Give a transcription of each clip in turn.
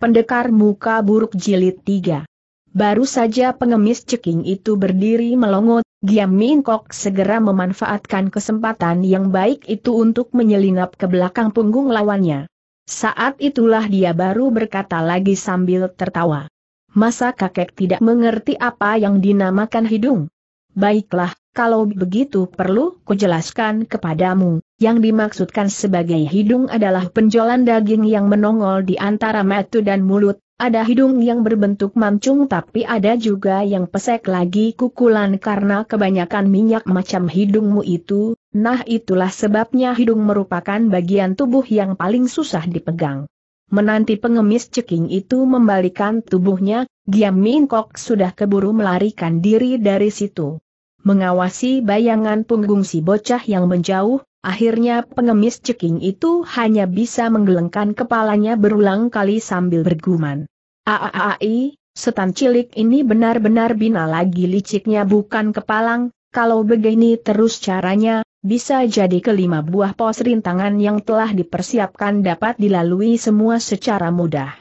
Pendekar Muka Buruk Jilid 3 Baru saja pengemis ceking itu berdiri melongot, Giam Min Kok segera memanfaatkan kesempatan yang baik itu untuk menyelinap ke belakang punggung lawannya. Saat itulah dia baru berkata lagi sambil tertawa. Masa kakek tidak mengerti apa yang dinamakan hidung? Baiklah, kalau begitu perlu kujelaskan kepadamu. Yang dimaksudkan sebagai hidung adalah penjolan daging yang menongol di antara metu dan mulut, ada hidung yang berbentuk mancung tapi ada juga yang pesek lagi kukulan karena kebanyakan minyak macam hidungmu itu, nah itulah sebabnya hidung merupakan bagian tubuh yang paling susah dipegang. Menanti pengemis ceking itu membalikan tubuhnya, Giam Mingkok sudah keburu melarikan diri dari situ. Mengawasi bayangan punggung si bocah yang menjauh, Akhirnya pengemis ceking itu hanya bisa menggelengkan kepalanya berulang kali sambil berguman. Aaai, setan cilik ini benar-benar bina lagi liciknya bukan kepalang, kalau begini terus caranya, bisa jadi kelima buah pos rintangan yang telah dipersiapkan dapat dilalui semua secara mudah.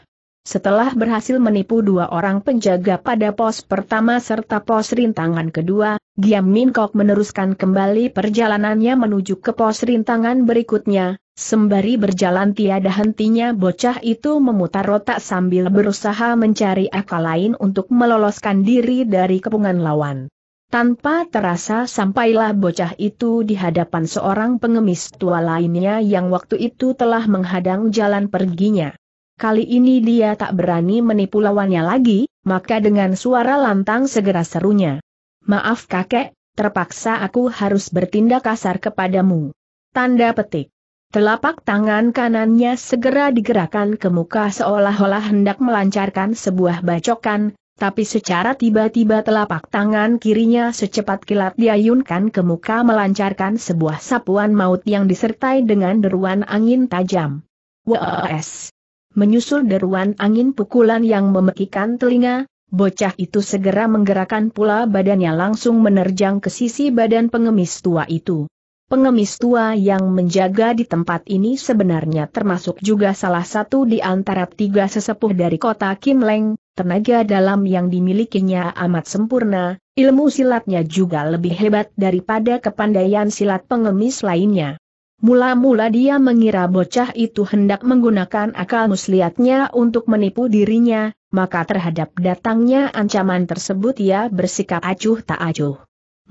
Setelah berhasil menipu dua orang penjaga pada pos pertama serta pos rintangan kedua, Giam Min Kok meneruskan kembali perjalanannya menuju ke pos rintangan berikutnya, sembari berjalan tiada hentinya bocah itu memutar otak sambil berusaha mencari akal lain untuk meloloskan diri dari kepungan lawan. Tanpa terasa sampailah bocah itu di hadapan seorang pengemis tua lainnya yang waktu itu telah menghadang jalan perginya. Kali ini dia tak berani menipu lawannya lagi, maka dengan suara lantang segera serunya. Maaf kakek, terpaksa aku harus bertindak kasar kepadamu. Tanda petik. Telapak tangan kanannya segera digerakkan ke muka seolah-olah hendak melancarkan sebuah bacokan, tapi secara tiba-tiba telapak tangan kirinya secepat kilat diayunkan ke muka melancarkan sebuah sapuan maut yang disertai dengan deruan angin tajam. WS. Menyusul deruan angin pukulan yang memekikan telinga, bocah itu segera menggerakkan pula badannya langsung menerjang ke sisi badan pengemis tua itu. Pengemis tua yang menjaga di tempat ini sebenarnya termasuk juga salah satu di antara tiga sesepuh dari kota Kim Leng. tenaga dalam yang dimilikinya amat sempurna, ilmu silatnya juga lebih hebat daripada kepandaian silat pengemis lainnya. Mula-mula dia mengira bocah itu hendak menggunakan akal muslihatnya untuk menipu dirinya, maka terhadap datangnya ancaman tersebut ia bersikap acuh tak acuh.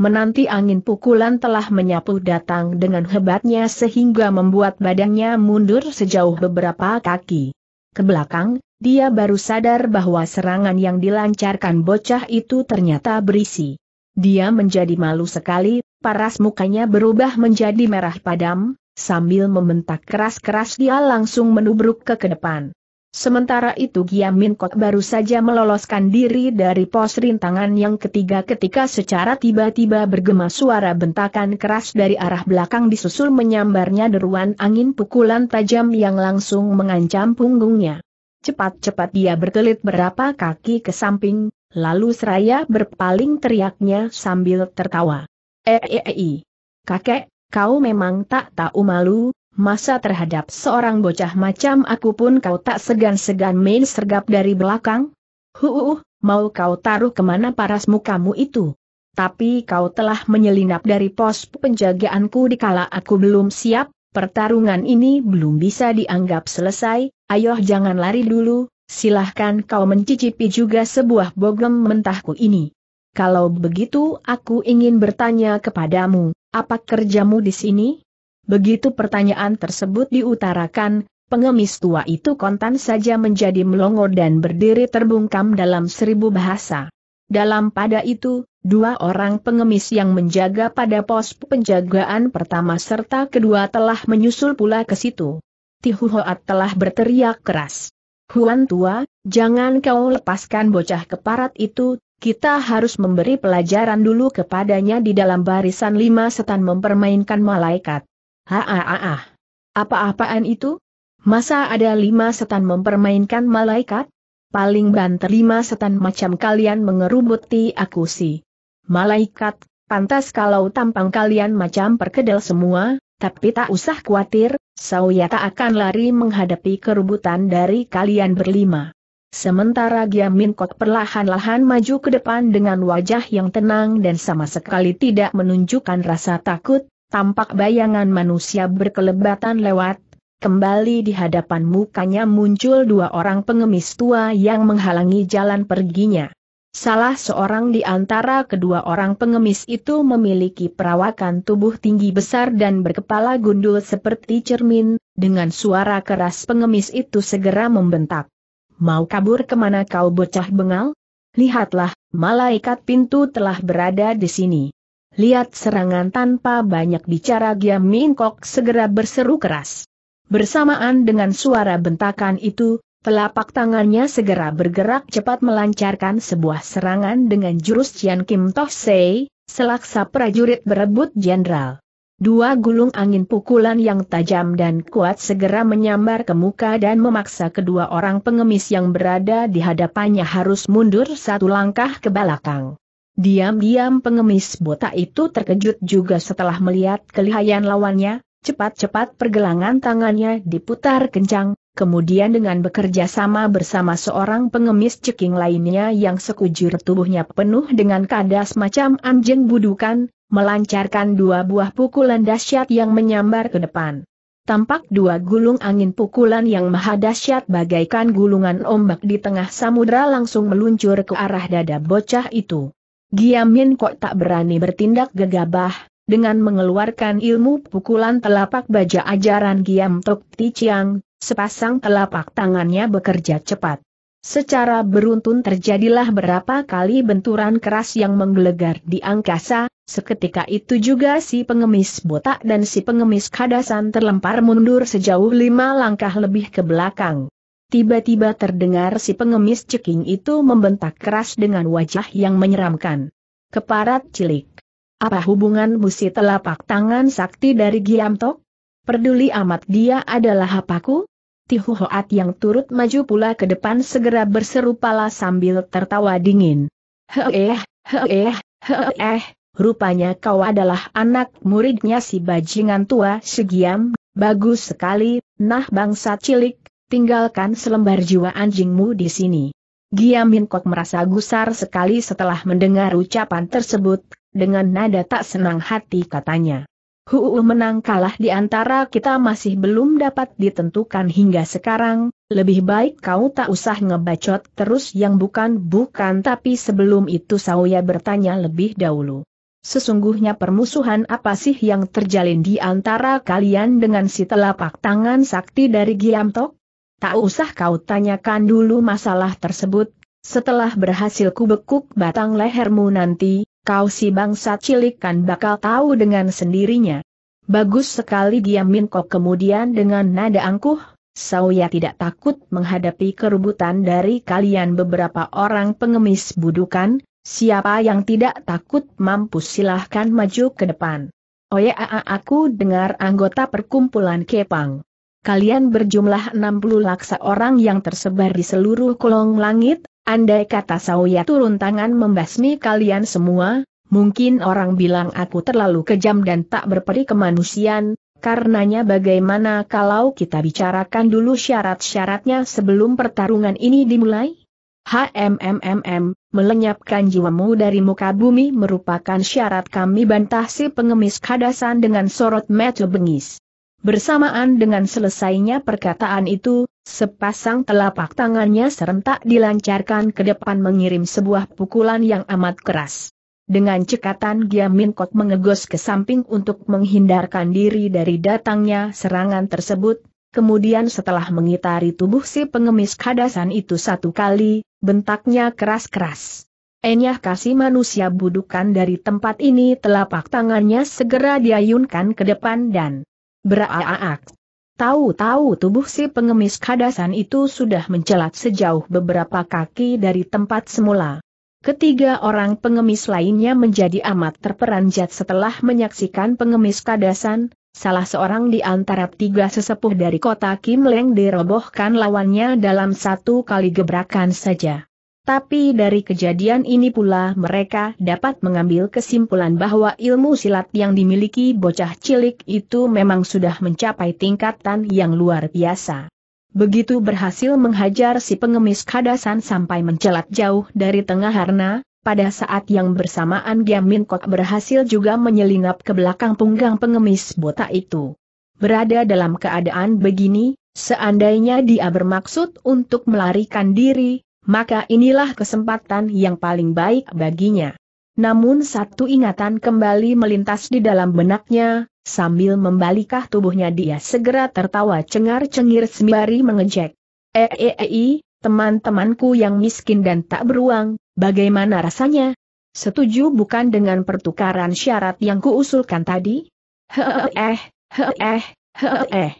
Menanti angin pukulan telah menyapu datang dengan hebatnya sehingga membuat badannya mundur sejauh beberapa kaki. Ke belakang, dia baru sadar bahwa serangan yang dilancarkan bocah itu ternyata berisi. Dia menjadi malu sekali, paras mukanya berubah menjadi merah padam, sambil membentak keras-keras dia langsung menubruk ke kedepan. depan. Sementara itu Giam Min Kok baru saja meloloskan diri dari pos rintangan yang ketiga ketika secara tiba-tiba bergema suara bentakan keras dari arah belakang disusul menyambarnya deruan angin pukulan tajam yang langsung mengancam punggungnya. Cepat-cepat dia berkelit berapa kaki ke samping, lalu seraya berpaling teriaknya sambil tertawa. Eei, kakek, kau memang tak tahu malu, masa terhadap seorang bocah macam aku pun kau tak segan-segan main sergap dari belakang? Huuuh, mau kau taruh kemana paras mukamu itu? Tapi kau telah menyelinap dari pos penjagaanku di kala aku belum siap, pertarungan ini belum bisa dianggap selesai, ayoh jangan lari dulu, silahkan kau mencicipi juga sebuah bogem mentahku ini. Kalau begitu aku ingin bertanya kepadamu, apa kerjamu di sini? Begitu pertanyaan tersebut diutarakan, pengemis tua itu kontan saja menjadi melongo dan berdiri terbungkam dalam seribu bahasa. Dalam pada itu, dua orang pengemis yang menjaga pada pos penjagaan pertama serta kedua telah menyusul pula ke situ. Tihuhoat telah berteriak keras. Huan tua, jangan kau lepaskan bocah keparat itu, kita harus memberi pelajaran dulu kepadanya di dalam barisan lima setan mempermainkan malaikat. Haa, Apa-apaan itu? Masa ada lima setan mempermainkan malaikat? Paling banter lima setan macam kalian mengerubuti aku sih. Malaikat, pantas kalau tampang kalian macam perkedel semua, tapi tak usah khawatir, saya tak akan lari menghadapi kerubutan dari kalian berlima. Sementara Giamin Kot perlahan-lahan maju ke depan dengan wajah yang tenang dan sama sekali tidak menunjukkan rasa takut, tampak bayangan manusia berkelebatan lewat, Kembali di hadapan mukanya muncul dua orang pengemis tua yang menghalangi jalan perginya. Salah seorang di antara kedua orang pengemis itu memiliki perawakan tubuh tinggi besar dan berkepala gundul seperti cermin, dengan suara keras pengemis itu segera membentak mau kabur kemana kau bocah bengal? Lihatlah, malaikat pintu telah berada di sini. Lihat serangan tanpa banyak bicara Min Mingkok segera berseru keras. Bersamaan dengan suara bentakan itu, telapak tangannya segera bergerak cepat melancarkan sebuah serangan dengan jurus Cian Kim Toh Sei, selaksa prajurit berebut jenderal. Dua gulung angin pukulan yang tajam dan kuat segera menyambar ke muka dan memaksa kedua orang pengemis yang berada di hadapannya harus mundur satu langkah ke belakang. Diam-diam pengemis botak itu terkejut juga setelah melihat kelihayan lawannya, cepat-cepat pergelangan tangannya diputar kencang, kemudian dengan bekerja sama bersama seorang pengemis ceking lainnya yang sekujur tubuhnya penuh dengan kadas macam anjing budukan, melancarkan dua buah pukulan dahsyat yang menyambar ke depan. Tampak dua gulung angin pukulan yang maha dahsyat bagaikan gulungan ombak di tengah samudra langsung meluncur ke arah dada bocah itu. Giamin kok tak berani bertindak gegabah, dengan mengeluarkan ilmu pukulan telapak baja ajaran Giam Tok Ti Chiang, sepasang telapak tangannya bekerja cepat. Secara beruntun terjadilah berapa kali benturan keras yang menggelegar di angkasa, seketika itu juga si pengemis botak dan si pengemis kadasan terlempar mundur sejauh lima langkah lebih ke belakang. Tiba-tiba terdengar si pengemis ceking itu membentak keras dengan wajah yang menyeramkan. Keparat cilik. Apa hubungan busi telapak tangan sakti dari Giamtok? Peduli amat dia adalah apaku? Tihu yang turut maju pula ke depan segera berseru pala sambil tertawa dingin. Heeh, heeh, heeh, rupanya kau adalah anak muridnya si bajingan tua Segiam, bagus sekali, nah bangsa cilik, tinggalkan selembar jiwa anjingmu di sini. Giamin Kok merasa gusar sekali setelah mendengar ucapan tersebut, dengan nada tak senang hati katanya. Huu menang kalah di antara kita masih belum dapat ditentukan hingga sekarang, lebih baik kau tak usah ngebacot terus yang bukan-bukan tapi sebelum itu Sauya bertanya lebih dahulu. Sesungguhnya permusuhan apa sih yang terjalin di antara kalian dengan si telapak tangan sakti dari Giamtok? Tak usah kau tanyakan dulu masalah tersebut, setelah berhasil kubekuk batang lehermu nanti, kau si bangsa cilik kan bakal tahu dengan sendirinya. Bagus sekali dia Minko kemudian dengan nada angkuh, Sauya tidak takut menghadapi kerubutan dari kalian beberapa orang pengemis budukan, siapa yang tidak takut mampu silahkan maju ke depan. Oh ya, aku dengar anggota perkumpulan Kepang. Kalian berjumlah 60 laksa orang yang tersebar di seluruh kolong langit, Andai kata Sauya turun tangan membasmi kalian semua, mungkin orang bilang aku terlalu kejam dan tak berperi kemanusiaan, karenanya bagaimana kalau kita bicarakan dulu syarat-syaratnya sebelum pertarungan ini dimulai? HMMMM, melenyapkan jiwamu dari muka bumi merupakan syarat kami bantah si pengemis kadasan dengan sorot mata bengis. Bersamaan dengan selesainya perkataan itu, sepasang telapak tangannya serentak dilancarkan ke depan mengirim sebuah pukulan yang amat keras. Dengan cekatan Gia Minkot mengegos ke samping untuk menghindarkan diri dari datangnya serangan tersebut, kemudian setelah mengitari tubuh si pengemis kadasan itu satu kali, bentaknya keras-keras. Enyah kasih manusia budukan dari tempat ini telapak tangannya segera diayunkan ke depan dan beraak. Tahu-tahu tubuh si pengemis kadasan itu sudah mencelat sejauh beberapa kaki dari tempat semula. Ketiga orang pengemis lainnya menjadi amat terperanjat setelah menyaksikan pengemis kadasan, salah seorang di antara tiga sesepuh dari kota Kim Leng dirobohkan lawannya dalam satu kali gebrakan saja. Tapi dari kejadian ini pula mereka dapat mengambil kesimpulan bahwa ilmu silat yang dimiliki bocah cilik itu memang sudah mencapai tingkatan yang luar biasa. Begitu berhasil menghajar si pengemis kadasan sampai mencelat jauh dari tengah harna, pada saat yang bersamaan Giam Min Kok berhasil juga menyelinap ke belakang punggang pengemis botak itu. Berada dalam keadaan begini, seandainya dia bermaksud untuk melarikan diri, maka inilah kesempatan yang paling baik baginya. Namun satu ingatan kembali melintas di dalam benaknya, sambil membalikah tubuhnya dia segera tertawa cengar-cengir sembari mengejek. eh, eh, eh teman-temanku yang miskin dan tak beruang, bagaimana rasanya? Setuju bukan dengan pertukaran syarat yang kuusulkan tadi? Heeh, eh, heeh. Eh,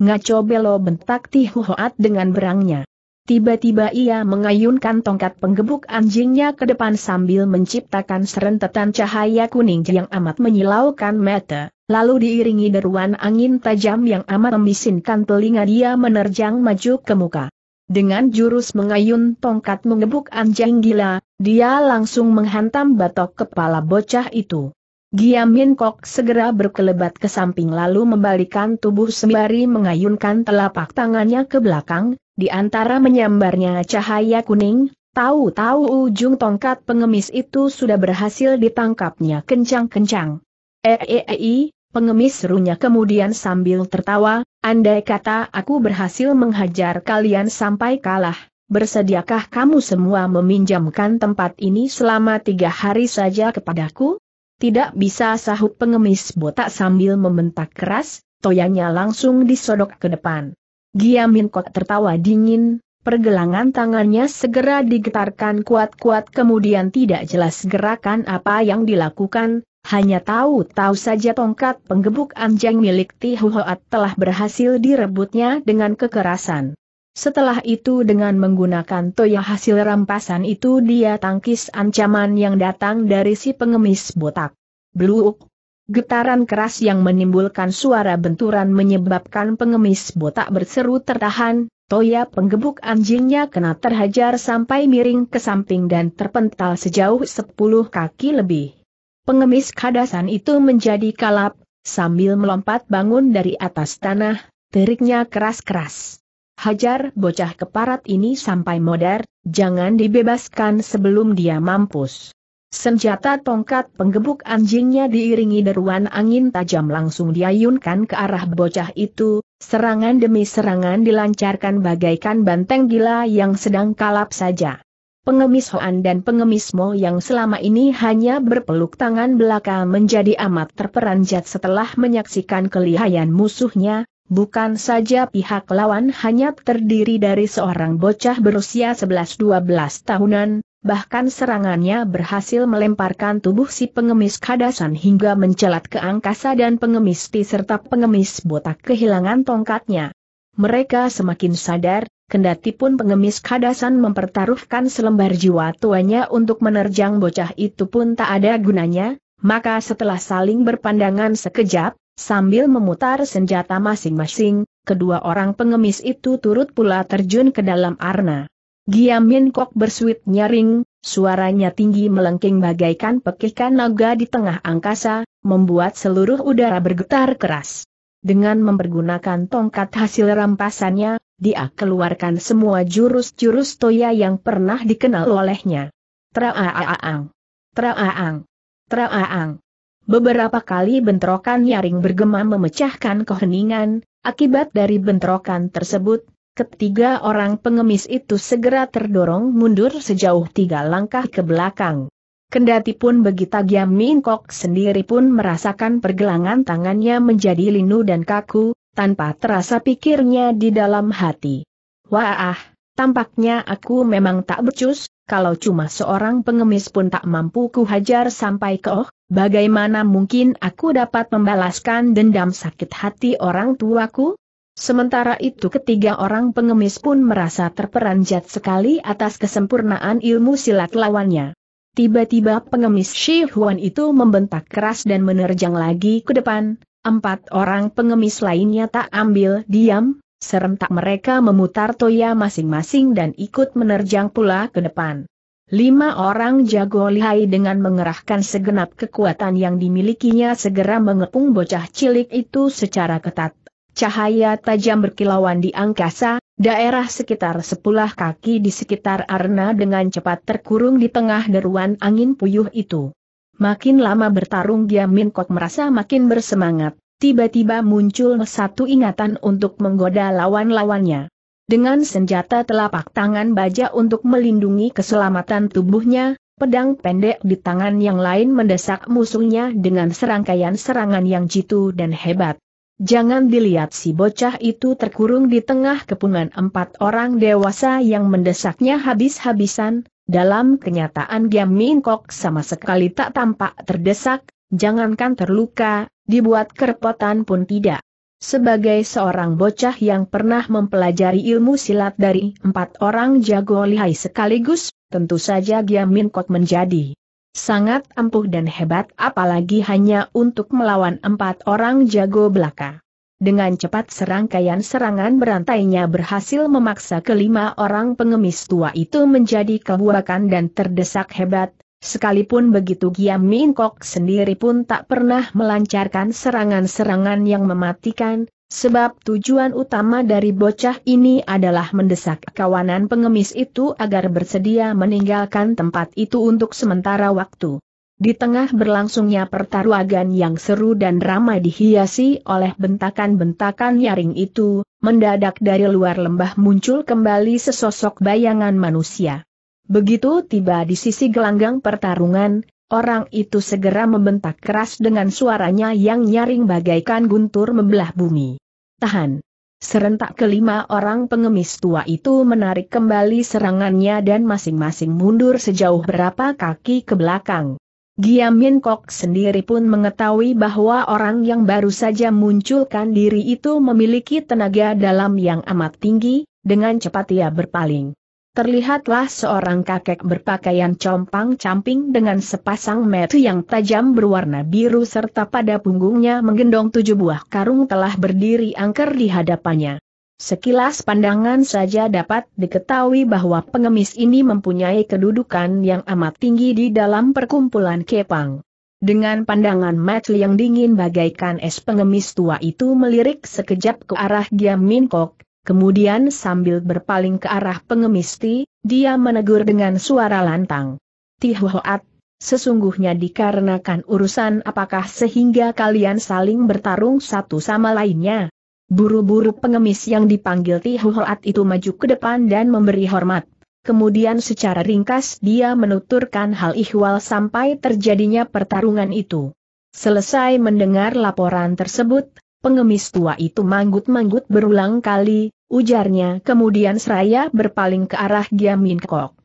Ngaco belo bentak Tihuhoat dengan berangnya. Tiba-tiba ia mengayunkan tongkat penggebuk anjingnya ke depan sambil menciptakan serentetan cahaya kuning yang amat menyilaukan mata, lalu diiringi deruan angin tajam yang amat membisinkan telinga dia menerjang maju ke muka. Dengan jurus mengayun tongkat menggebuk anjing gila, dia langsung menghantam batok kepala bocah itu. Giamin Kok segera berkelebat ke samping lalu membalikan tubuh sembari mengayunkan telapak tangannya ke belakang, di antara menyambarnya cahaya kuning, tahu-tahu ujung tongkat pengemis itu sudah berhasil ditangkapnya kencang-kencang. Eei, eh, eh, eh, pengemis serunya kemudian sambil tertawa, andai kata aku berhasil menghajar kalian sampai kalah, bersediakah kamu semua meminjamkan tempat ini selama tiga hari saja kepadaku? Tidak bisa sahut pengemis botak sambil membentak keras, toyanya langsung disodok ke depan. Giamin kok tertawa dingin, pergelangan tangannya segera digetarkan kuat-kuat kemudian tidak jelas gerakan apa yang dilakukan, hanya tahu-tahu saja tongkat penggebuk anjing milik Ti Tihuhoat telah berhasil direbutnya dengan kekerasan. Setelah itu dengan menggunakan toya hasil rampasan itu dia tangkis ancaman yang datang dari si pengemis botak. Bluuk, Getaran keras yang menimbulkan suara benturan menyebabkan pengemis botak berseru tertahan, Toya penggebuk anjingnya kena terhajar sampai miring ke samping dan terpental sejauh 10 kaki lebih. Pengemis kadasan itu menjadi kalap, sambil melompat bangun dari atas tanah, teriknya keras-keras. Hajar bocah keparat ini sampai modar, jangan dibebaskan sebelum dia mampus. Senjata tongkat penggebuk anjingnya diiringi deruan angin tajam langsung diayunkan ke arah bocah itu, serangan demi serangan dilancarkan bagaikan banteng gila yang sedang kalap saja. Pengemis Hoan dan pengemis Mo yang selama ini hanya berpeluk tangan belaka menjadi amat terperanjat setelah menyaksikan kelihayan musuhnya, bukan saja pihak lawan hanya terdiri dari seorang bocah berusia 11-12 tahunan, bahkan serangannya berhasil melemparkan tubuh si pengemis kadasan hingga mencelat ke angkasa dan pengemis ti serta pengemis botak kehilangan tongkatnya. Mereka semakin sadar, kendati pun pengemis kadasan mempertaruhkan selembar jiwa tuanya untuk menerjang bocah itu pun tak ada gunanya, maka setelah saling berpandangan sekejap, sambil memutar senjata masing-masing, kedua orang pengemis itu turut pula terjun ke dalam arna. Giam Min Kok bersuit nyaring, suaranya tinggi melengking bagaikan pekikan naga di tengah angkasa, membuat seluruh udara bergetar keras. Dengan mempergunakan tongkat hasil rampasannya, dia keluarkan semua jurus-jurus toya yang pernah dikenal olehnya. Traaang. Traaang. Traaang. Beberapa kali bentrokan nyaring bergema memecahkan keheningan, akibat dari bentrokan tersebut, ketiga orang pengemis itu segera terdorong mundur sejauh tiga langkah ke belakang. Kendati pun begitu Giam Mingkok sendiri pun merasakan pergelangan tangannya menjadi linu dan kaku, tanpa terasa pikirnya di dalam hati. Wah, tampaknya aku memang tak becus, kalau cuma seorang pengemis pun tak mampu ku hajar sampai ke oh, bagaimana mungkin aku dapat membalaskan dendam sakit hati orang tuaku? Sementara itu ketiga orang pengemis pun merasa terperanjat sekali atas kesempurnaan ilmu silat lawannya. Tiba-tiba pengemis Shi Huan itu membentak keras dan menerjang lagi ke depan, empat orang pengemis lainnya tak ambil diam, serentak mereka memutar toya masing-masing dan ikut menerjang pula ke depan. Lima orang jago lihai dengan mengerahkan segenap kekuatan yang dimilikinya segera mengepung bocah cilik itu secara ketat. Cahaya tajam berkilauan di angkasa, daerah sekitar sepuluh kaki di sekitar arena dengan cepat terkurung di tengah deruan angin puyuh itu. Makin lama bertarung dia Min Kok merasa makin bersemangat, tiba-tiba muncul satu ingatan untuk menggoda lawan-lawannya. Dengan senjata telapak tangan baja untuk melindungi keselamatan tubuhnya, Pedang pendek di tangan yang lain mendesak musuhnya dengan serangkaian serangan yang jitu dan hebat. Jangan dilihat si bocah itu terkurung di tengah kepungan empat orang dewasa yang mendesaknya habis-habisan, dalam kenyataan Giam Min Kok sama sekali tak tampak terdesak, jangankan terluka, dibuat kerepotan pun tidak. Sebagai seorang bocah yang pernah mempelajari ilmu silat dari empat orang jago lihai sekaligus, tentu saja Giam Min Kok menjadi Sangat ampuh dan hebat apalagi hanya untuk melawan empat orang jago belaka. Dengan cepat serangkaian serangan berantainya berhasil memaksa kelima orang pengemis tua itu menjadi kebuakan dan terdesak hebat, sekalipun begitu Giam Minkok sendiri pun tak pernah melancarkan serangan-serangan yang mematikan, Sebab tujuan utama dari bocah ini adalah mendesak kawanan pengemis itu agar bersedia meninggalkan tempat itu untuk sementara waktu. Di tengah berlangsungnya pertaruhan yang seru dan ramai dihiasi oleh bentakan-bentakan nyaring itu, mendadak dari luar lembah muncul kembali sesosok bayangan manusia. Begitu tiba di sisi gelanggang pertarungan, Orang itu segera membentak keras dengan suaranya yang nyaring bagaikan guntur membelah bumi tahan. Serentak kelima orang pengemis tua itu menarik kembali serangannya dan masing-masing mundur sejauh berapa kaki ke belakang. Giam Min Kok sendiri pun mengetahui bahwa orang yang baru saja munculkan diri itu memiliki tenaga dalam yang amat tinggi, dengan cepat ia berpaling terlihatlah seorang kakek berpakaian compang-camping dengan sepasang metu yang tajam berwarna biru serta pada punggungnya menggendong tujuh buah karung telah berdiri angker di hadapannya. Sekilas pandangan saja dapat diketahui bahwa pengemis ini mempunyai kedudukan yang amat tinggi di dalam perkumpulan Kepang. Dengan pandangan mata yang dingin bagaikan es pengemis tua itu melirik sekejap ke arah Giam Minkok, Kemudian sambil berpaling ke arah pengemis dia menegur dengan suara lantang. Tihoat, sesungguhnya dikarenakan urusan apakah sehingga kalian saling bertarung satu sama lainnya. Buru-buru pengemis yang dipanggil Tihoat itu maju ke depan dan memberi hormat. Kemudian secara ringkas dia menuturkan hal ihwal sampai terjadinya pertarungan itu. Selesai mendengar laporan tersebut, Pengemis tua itu manggut-manggut berulang kali, ujarnya kemudian seraya berpaling ke arah Giamin Kok.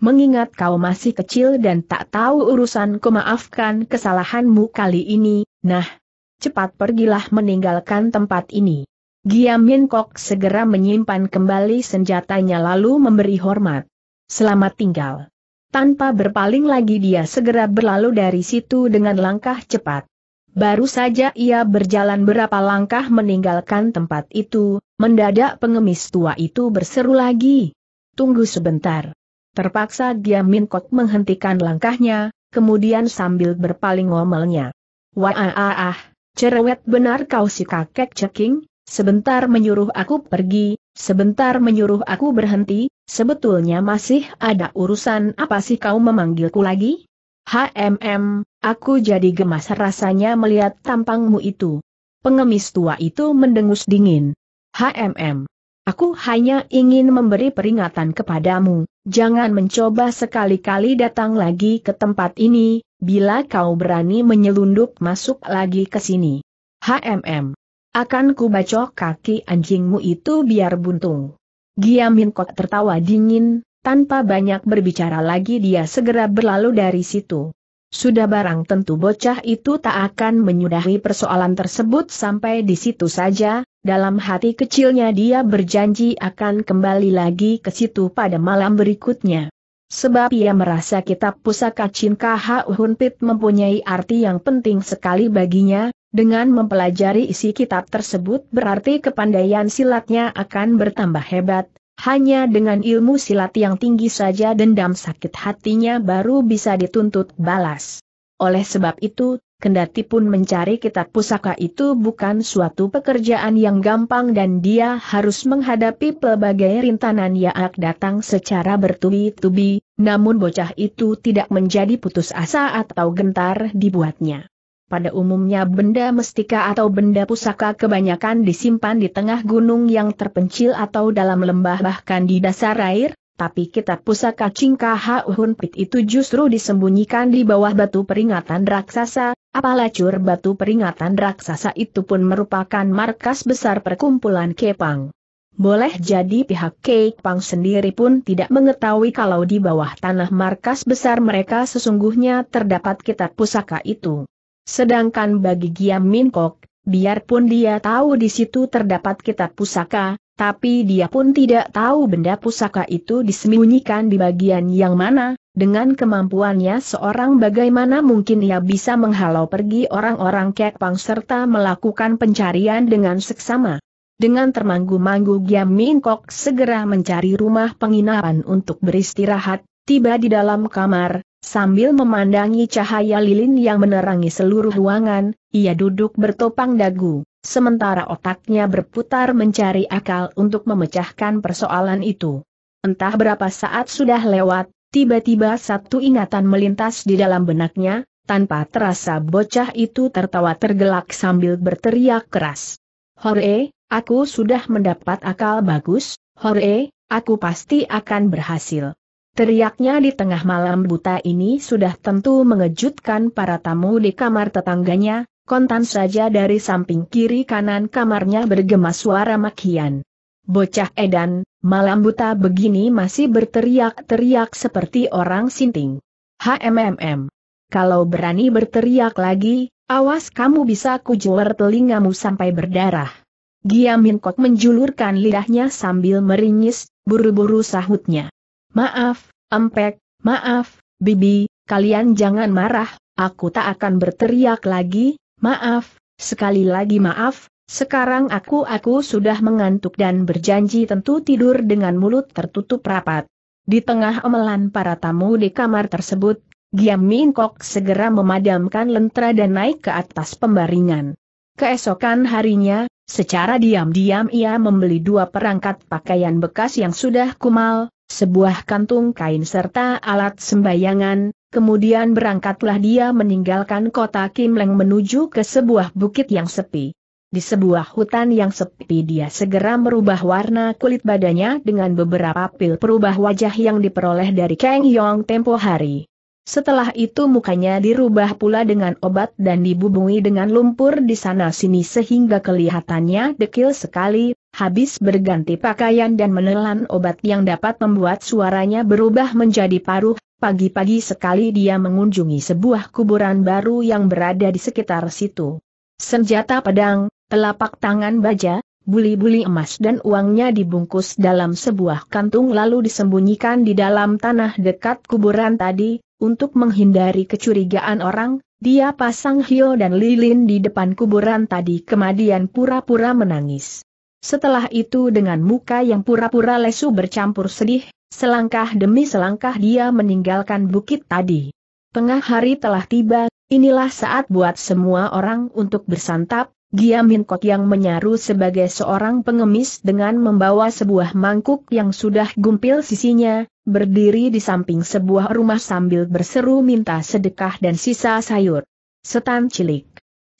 Mengingat kau masih kecil dan tak tahu urusan ku kesalahanmu kali ini, nah, cepat pergilah meninggalkan tempat ini. Giamin Kok segera menyimpan kembali senjatanya lalu memberi hormat. Selamat tinggal. Tanpa berpaling lagi dia segera berlalu dari situ dengan langkah cepat. Baru saja ia berjalan berapa langkah meninggalkan tempat itu, mendadak pengemis tua itu berseru lagi. Tunggu sebentar. Terpaksa dia Minkok menghentikan langkahnya, kemudian sambil berpaling ngomelnya. Wah ah, ah, ah. cerewet benar kau si kakek ceking, sebentar menyuruh aku pergi, sebentar menyuruh aku berhenti, sebetulnya masih ada urusan apa sih kau memanggilku lagi? HMM, aku jadi gemas rasanya melihat tampangmu itu. Pengemis tua itu mendengus dingin. HMM, aku hanya ingin memberi peringatan kepadamu, jangan mencoba sekali-kali datang lagi ke tempat ini, bila kau berani menyelundup masuk lagi ke sini. HMM, akan kubacok kaki anjingmu itu biar buntung. Giamin Kok tertawa dingin, tanpa banyak berbicara lagi dia segera berlalu dari situ. Sudah barang tentu bocah itu tak akan menyudahi persoalan tersebut sampai di situ saja, dalam hati kecilnya dia berjanji akan kembali lagi ke situ pada malam berikutnya. Sebab ia merasa kitab pusaka Cinka Pit mempunyai arti yang penting sekali baginya, dengan mempelajari isi kitab tersebut berarti kepandaian silatnya akan bertambah hebat, hanya dengan ilmu silat yang tinggi saja dendam sakit hatinya baru bisa dituntut balas. Oleh sebab itu, kendati pun mencari kitab pusaka itu bukan suatu pekerjaan yang gampang dan dia harus menghadapi pelbagai rintanan yang datang secara bertubi-tubi, namun bocah itu tidak menjadi putus asa atau gentar dibuatnya. Pada umumnya benda mestika atau benda pusaka kebanyakan disimpan di tengah gunung yang terpencil atau dalam lembah bahkan di dasar air, tapi kitab pusaka Cingkaha Pit itu justru disembunyikan di bawah batu peringatan raksasa, apalacur batu peringatan raksasa itu pun merupakan markas besar perkumpulan Kepang. Boleh jadi pihak Kepang sendiri pun tidak mengetahui kalau di bawah tanah markas besar mereka sesungguhnya terdapat kitab pusaka itu. Sedangkan bagi Giam Min Kok, biarpun dia tahu di situ terdapat kitab pusaka, tapi dia pun tidak tahu benda pusaka itu disembunyikan di bagian yang mana, dengan kemampuannya seorang bagaimana mungkin ia bisa menghalau pergi orang-orang Kekpang serta melakukan pencarian dengan seksama. Dengan termanggu-manggu Giam Min Kok segera mencari rumah penginapan untuk beristirahat, tiba di dalam kamar, sambil memandangi cahaya lilin yang menerangi seluruh ruangan, ia duduk bertopang dagu, sementara otaknya berputar mencari akal untuk memecahkan persoalan itu. Entah berapa saat sudah lewat, tiba-tiba satu ingatan melintas di dalam benaknya, tanpa terasa bocah itu tertawa tergelak sambil berteriak keras. Hore, aku sudah mendapat akal bagus, hore, aku pasti akan berhasil. Teriaknya di tengah malam buta ini sudah tentu mengejutkan para tamu di kamar tetangganya, kontan saja dari samping kiri kanan kamarnya bergema suara makian. Bocah edan, malam buta begini masih berteriak-teriak seperti orang sinting. HMMM. Kalau berani berteriak lagi, awas kamu bisa kujuler telingamu sampai berdarah. Giamin kok menjulurkan lidahnya sambil meringis, buru-buru sahutnya. Maaf, Empek, maaf, Bibi, kalian jangan marah, aku tak akan berteriak lagi, maaf, sekali lagi maaf, sekarang aku-aku sudah mengantuk dan berjanji tentu tidur dengan mulut tertutup rapat. Di tengah omelan para tamu di kamar tersebut, Giam Min Kok segera memadamkan lentera dan naik ke atas pembaringan. Keesokan harinya, secara diam-diam ia membeli dua perangkat pakaian bekas yang sudah kumal, sebuah kantung kain serta alat sembayangan, kemudian berangkatlah dia meninggalkan kota Kim Leng menuju ke sebuah bukit yang sepi. Di sebuah hutan yang sepi dia segera merubah warna kulit badannya dengan beberapa pil perubah wajah yang diperoleh dari Kang Yong tempo hari. Setelah itu mukanya dirubah pula dengan obat dan dibubungi dengan lumpur di sana sini sehingga kelihatannya dekil sekali, habis berganti pakaian dan menelan obat yang dapat membuat suaranya berubah menjadi paruh, pagi-pagi sekali dia mengunjungi sebuah kuburan baru yang berada di sekitar situ. Senjata pedang, telapak tangan baja, buli-buli emas dan uangnya dibungkus dalam sebuah kantung lalu disembunyikan di dalam tanah dekat kuburan tadi, untuk menghindari kecurigaan orang, dia pasang hio dan lilin di depan kuburan tadi kemudian pura-pura menangis. Setelah itu dengan muka yang pura-pura lesu bercampur sedih, selangkah demi selangkah dia meninggalkan bukit tadi. Tengah hari telah tiba, inilah saat buat semua orang untuk bersantap, Gia Min yang menyaru sebagai seorang pengemis dengan membawa sebuah mangkuk yang sudah gumpil sisinya, berdiri di samping sebuah rumah sambil berseru minta sedekah dan sisa sayur. Setan cilik.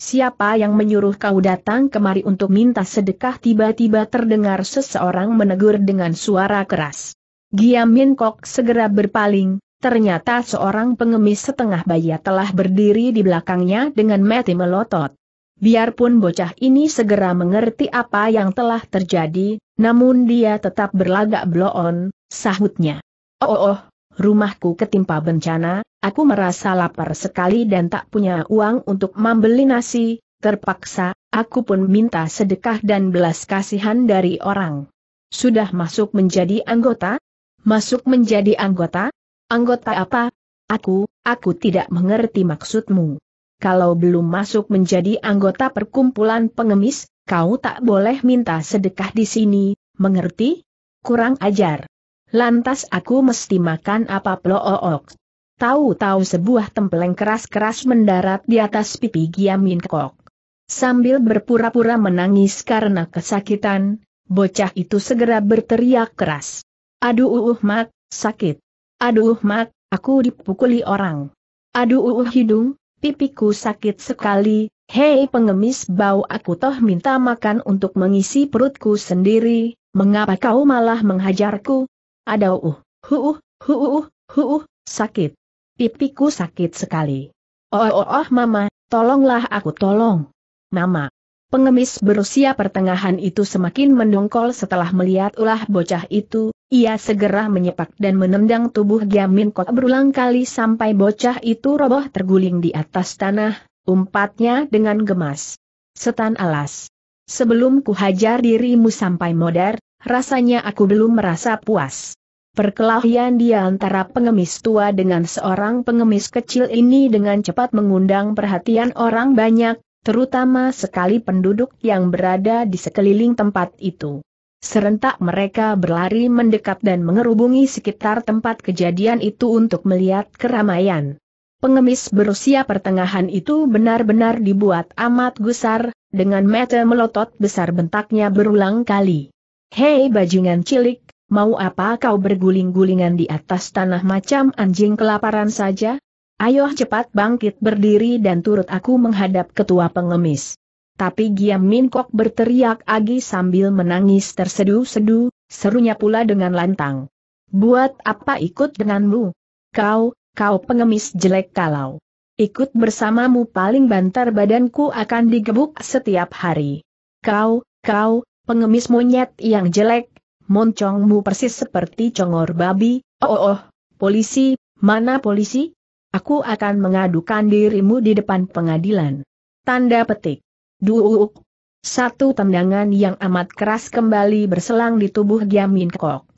Siapa yang menyuruh kau datang kemari untuk minta sedekah tiba-tiba terdengar seseorang menegur dengan suara keras. Giam Min Kok segera berpaling, ternyata seorang pengemis setengah baya telah berdiri di belakangnya dengan mati melotot. Biarpun bocah ini segera mengerti apa yang telah terjadi, namun dia tetap berlagak bloon, sahutnya. Oh, oh, oh rumahku ketimpa bencana, aku merasa lapar sekali dan tak punya uang untuk membeli nasi, terpaksa, aku pun minta sedekah dan belas kasihan dari orang. Sudah masuk menjadi anggota? Masuk menjadi anggota? Anggota apa? Aku, aku tidak mengerti maksudmu. Kalau belum masuk menjadi anggota perkumpulan pengemis, kau tak boleh minta sedekah di sini, mengerti? Kurang ajar. Lantas aku mesti makan apa ploook. Tahu-tahu sebuah tempeleng keras-keras mendarat di atas pipi Giamin Kok. Sambil berpura-pura menangis karena kesakitan, bocah itu segera berteriak keras. Aduh uh, uh mat, sakit. Aduh uh, mak, aku dipukuli orang. Aduh uh, uh hidung, pipiku sakit sekali, hei pengemis bau aku toh minta makan untuk mengisi perutku sendiri, mengapa kau malah menghajarku, ada uh, huuh, huuh, huuh, sakit. Pipiku sakit sekali. Oh, oh, oh, mama, tolonglah aku tolong. Mama. Pengemis berusia pertengahan itu semakin mendongkol setelah melihat ulah bocah itu, ia segera menyepak dan menendang tubuh Giamin kok berulang kali sampai bocah itu roboh terguling di atas tanah, umpatnya dengan gemas. Setan alas. Sebelum ku hajar dirimu sampai modar, rasanya aku belum merasa puas. Perkelahian di antara pengemis tua dengan seorang pengemis kecil ini dengan cepat mengundang perhatian orang banyak, terutama sekali penduduk yang berada di sekeliling tempat itu. Serentak mereka berlari mendekat dan mengerubungi sekitar tempat kejadian itu untuk melihat keramaian. Pengemis berusia pertengahan itu benar-benar dibuat amat gusar, dengan mata melotot besar bentaknya berulang kali. Hei bajingan cilik, mau apa kau berguling-gulingan di atas tanah macam anjing kelaparan saja? Ayo cepat bangkit berdiri dan turut aku menghadap ketua pengemis. Tapi Giam Min Kok berteriak agi sambil menangis tersedu-sedu, serunya pula dengan lantang. Buat apa ikut denganmu? Kau, kau pengemis jelek kalau ikut bersamamu paling bantar badanku akan digebuk setiap hari. Kau, kau, pengemis monyet yang jelek, moncongmu persis seperti congor babi, oh oh, oh polisi, mana polisi? Aku akan mengadukan dirimu di depan pengadilan. Tanda petik. Duuk. Satu tendangan yang amat keras kembali berselang di tubuh Giamin Kok.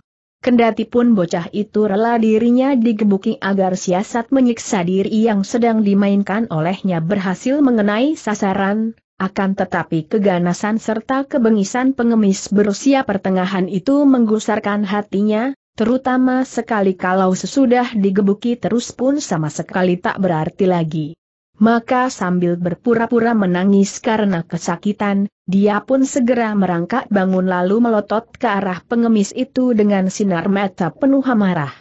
Kendatipun bocah itu rela dirinya digebuki agar siasat menyiksa diri yang sedang dimainkan olehnya berhasil mengenai sasaran, akan tetapi keganasan serta kebengisan pengemis berusia pertengahan itu menggusarkan hatinya, terutama sekali kalau sesudah digebuki terus pun sama sekali tak berarti lagi. Maka sambil berpura-pura menangis karena kesakitan, dia pun segera merangkak bangun lalu melotot ke arah pengemis itu dengan sinar mata penuh amarah.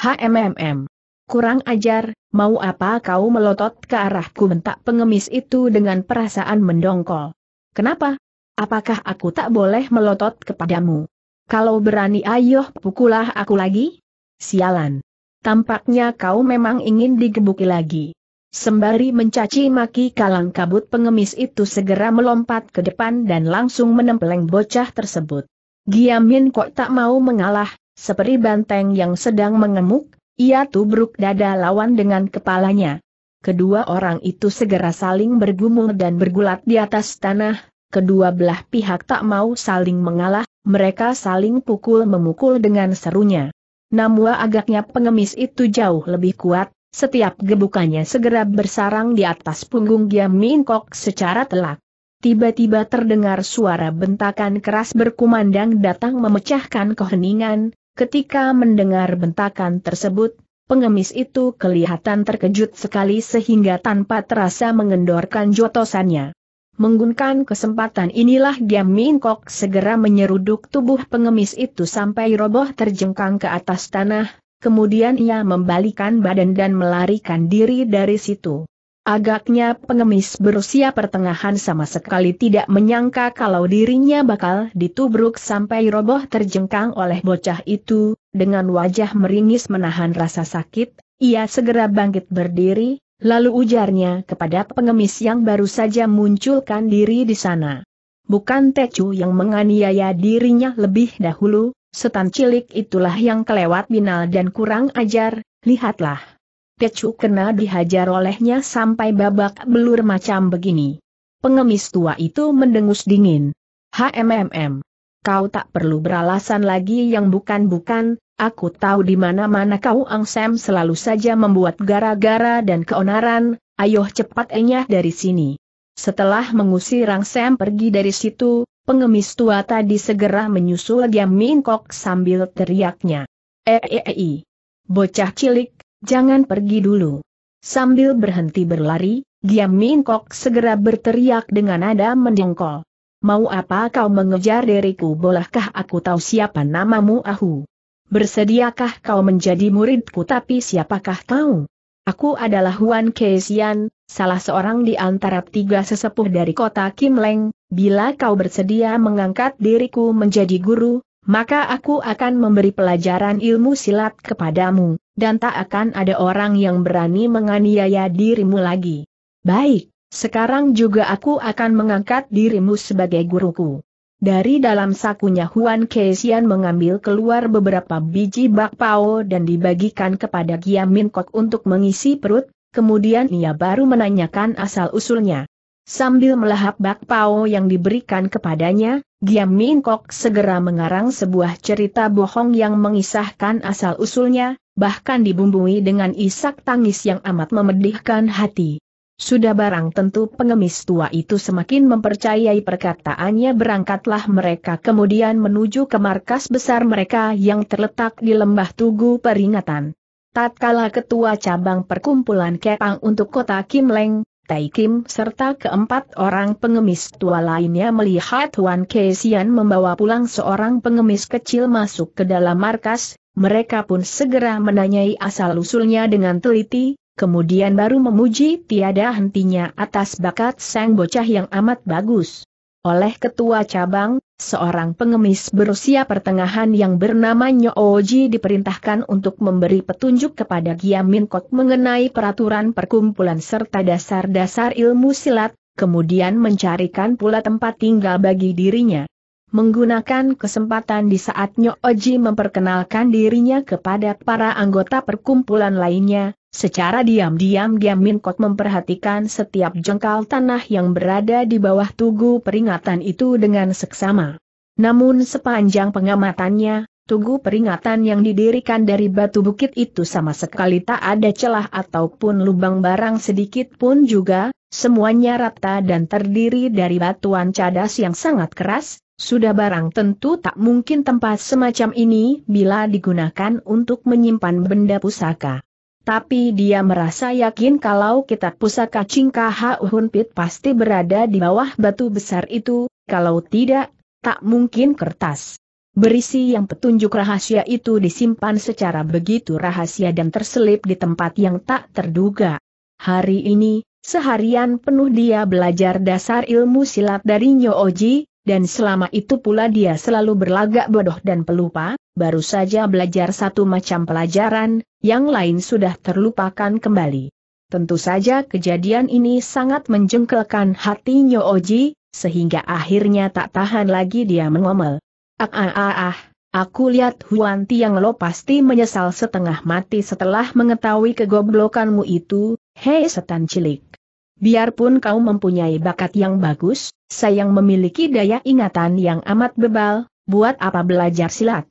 HMMM. Kurang ajar, mau apa kau melotot ke arahku mentak pengemis itu dengan perasaan mendongkol. Kenapa? Apakah aku tak boleh melotot kepadamu? Kalau berani ayo pukulah aku lagi? Sialan. Tampaknya kau memang ingin digebuki lagi. Sembari mencaci maki kalang kabut pengemis itu segera melompat ke depan dan langsung menempeleng bocah tersebut. Giamin kok tak mau mengalah, seperti banteng yang sedang mengemuk, ia tubruk dada lawan dengan kepalanya. Kedua orang itu segera saling bergumul dan bergulat di atas tanah, kedua belah pihak tak mau saling mengalah, mereka saling pukul-memukul dengan serunya. Namun agaknya pengemis itu jauh lebih kuat, setiap gebukannya segera bersarang di atas punggung dia Min secara telak. Tiba-tiba terdengar suara bentakan keras berkumandang datang memecahkan keheningan, Ketika mendengar bentakan tersebut, pengemis itu kelihatan terkejut sekali sehingga tanpa terasa mengendorkan jotosannya. Menggunakan kesempatan inilah Giam Mingkok segera menyeruduk tubuh pengemis itu sampai roboh terjengkang ke atas tanah, kemudian ia membalikan badan dan melarikan diri dari situ. Agaknya pengemis berusia pertengahan sama sekali tidak menyangka kalau dirinya bakal ditubruk sampai roboh terjengkang oleh bocah itu, dengan wajah meringis menahan rasa sakit, ia segera bangkit berdiri, lalu ujarnya kepada pengemis yang baru saja munculkan diri di sana. Bukan Tecu yang menganiaya dirinya lebih dahulu, setan cilik itulah yang kelewat binal dan kurang ajar, lihatlah. Tecu kena dihajar olehnya sampai babak belur macam begini. Pengemis tua itu mendengus dingin. HMMM. Kau tak perlu beralasan lagi yang bukan-bukan, aku tahu di mana-mana kau Sam selalu saja membuat gara-gara dan keonaran, ayo cepat enyah dari sini. Setelah mengusir Sam pergi dari situ, pengemis tua tadi segera menyusul Giam Mingkok sambil teriaknya. Eeei, eh, eh, eh, bocah cilik jangan pergi dulu. Sambil berhenti berlari, Giam Mingkok segera berteriak dengan nada mendengkol. Mau apa kau mengejar diriku bolehkah aku tahu siapa namamu Ahu? Bersediakah kau menjadi muridku tapi siapakah kau? Aku adalah Huan Keisian, salah seorang di antara tiga sesepuh dari kota Kim Leng. bila kau bersedia mengangkat diriku menjadi guru, maka aku akan memberi pelajaran ilmu silat kepadamu dan tak akan ada orang yang berani menganiaya dirimu lagi. Baik, sekarang juga aku akan mengangkat dirimu sebagai guruku. Dari dalam sakunya Huan Keisian mengambil keluar beberapa biji bakpao dan dibagikan kepada Giam Min Kok untuk mengisi perut, kemudian ia baru menanyakan asal-usulnya. Sambil melahap bakpao yang diberikan kepadanya, Giam Min Kok segera mengarang sebuah cerita bohong yang mengisahkan asal-usulnya, bahkan dibumbui dengan isak tangis yang amat memedihkan hati. Sudah barang tentu pengemis tua itu semakin mempercayai perkataannya berangkatlah mereka kemudian menuju ke markas besar mereka yang terletak di lembah Tugu Peringatan. Tatkala ketua cabang perkumpulan Kepang untuk kota Kimleng, Tai Kim serta keempat orang pengemis tua lainnya melihat Wan Kesian membawa pulang seorang pengemis kecil masuk ke dalam markas, mereka pun segera menanyai asal-usulnya dengan teliti, kemudian baru memuji tiada hentinya atas bakat sang bocah yang amat bagus. Oleh ketua cabang, seorang pengemis berusia pertengahan yang bernama Oji diperintahkan untuk memberi petunjuk kepada Giamin Kok mengenai peraturan perkumpulan serta dasar-dasar ilmu silat, kemudian mencarikan pula tempat tinggal bagi dirinya menggunakan kesempatan di saat Nyo Oji memperkenalkan dirinya kepada para anggota perkumpulan lainnya, secara diam-diam Giam Min Kok memperhatikan setiap jengkal tanah yang berada di bawah tugu peringatan itu dengan seksama. Namun sepanjang pengamatannya, tugu peringatan yang didirikan dari batu bukit itu sama sekali tak ada celah ataupun lubang barang sedikit pun juga, semuanya rata dan terdiri dari batuan cadas yang sangat keras, sudah barang tentu tak mungkin tempat semacam ini bila digunakan untuk menyimpan benda pusaka. Tapi dia merasa yakin kalau kitab pusaka Cingkaha Pit pasti berada di bawah batu besar itu, kalau tidak, tak mungkin kertas berisi yang petunjuk rahasia itu disimpan secara begitu rahasia dan terselip di tempat yang tak terduga. Hari ini, seharian penuh dia belajar dasar ilmu silat dari Nyo Oji, dan selama itu pula dia selalu berlagak bodoh dan pelupa, baru saja belajar satu macam pelajaran, yang lain sudah terlupakan kembali. Tentu saja kejadian ini sangat menjengkelkan hati Nyo Oji, sehingga akhirnya tak tahan lagi dia mengomel. Ah ah ah ah, aku lihat Huan Tiang Lo pasti menyesal setengah mati setelah mengetahui kegoblokanmu itu, hei setan cilik. Biarpun kau mempunyai bakat yang bagus, sayang memiliki daya ingatan yang amat bebal, buat apa belajar silat?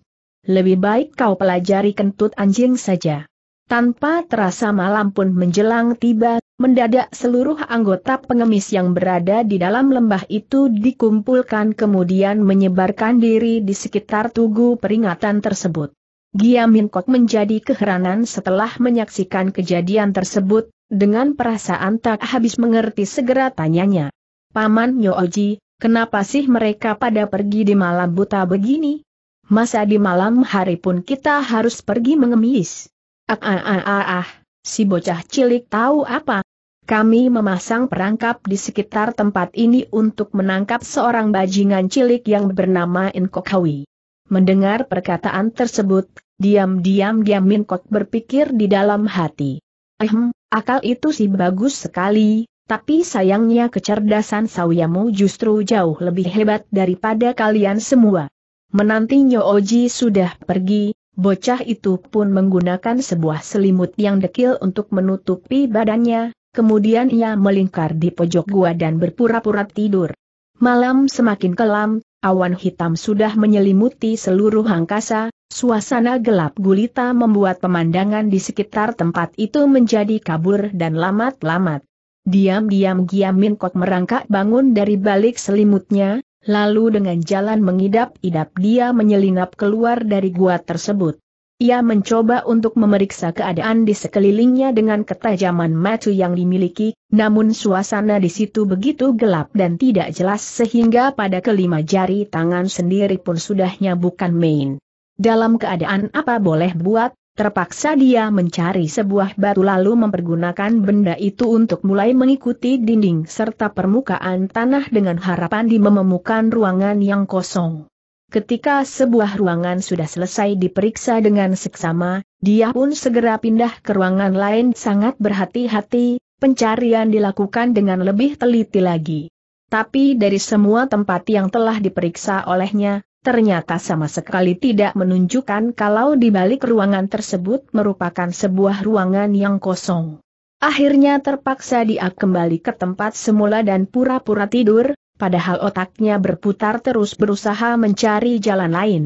Lebih baik kau pelajari kentut anjing saja. Tanpa terasa malam pun menjelang tiba, mendadak seluruh anggota pengemis yang berada di dalam lembah itu dikumpulkan kemudian menyebarkan diri di sekitar tugu peringatan tersebut. Giamin Kok menjadi keheranan setelah menyaksikan kejadian tersebut, dengan perasaan tak habis mengerti segera tanyanya. Paman Nyooji, kenapa sih mereka pada pergi di malam buta begini? Masa di malam hari pun kita harus pergi mengemis? Ah ah ah ah, ah si bocah cilik tahu apa? Kami memasang perangkap di sekitar tempat ini untuk menangkap seorang bajingan cilik yang bernama Inkokawi. Mendengar perkataan tersebut, diam-diam dia Minkok berpikir di dalam hati. Ehem, akal itu sih bagus sekali, tapi sayangnya kecerdasan Sawiamu justru jauh lebih hebat daripada kalian semua. Menanti Nyo Oji sudah pergi, bocah itu pun menggunakan sebuah selimut yang dekil untuk menutupi badannya, kemudian ia melingkar di pojok gua dan berpura-pura tidur. Malam semakin kelam, awan hitam sudah menyelimuti seluruh angkasa, Suasana gelap gulita membuat pemandangan di sekitar tempat itu menjadi kabur dan lamat-lamat. Diam-diam Gia Min Kok merangkak bangun dari balik selimutnya, lalu dengan jalan mengidap-idap dia menyelinap keluar dari gua tersebut. Ia mencoba untuk memeriksa keadaan di sekelilingnya dengan ketajaman mata yang dimiliki, namun suasana di situ begitu gelap dan tidak jelas sehingga pada kelima jari tangan sendiri pun sudahnya bukan main. Dalam keadaan apa boleh buat, terpaksa dia mencari sebuah batu lalu mempergunakan benda itu untuk mulai mengikuti dinding serta permukaan tanah dengan harapan dimememukan ruangan yang kosong. Ketika sebuah ruangan sudah selesai diperiksa dengan seksama, dia pun segera pindah ke ruangan lain sangat berhati-hati, pencarian dilakukan dengan lebih teliti lagi. Tapi dari semua tempat yang telah diperiksa olehnya, ternyata sama sekali tidak menunjukkan kalau di balik ruangan tersebut merupakan sebuah ruangan yang kosong. Akhirnya terpaksa dia kembali ke tempat semula dan pura-pura tidur, padahal otaknya berputar terus berusaha mencari jalan lain.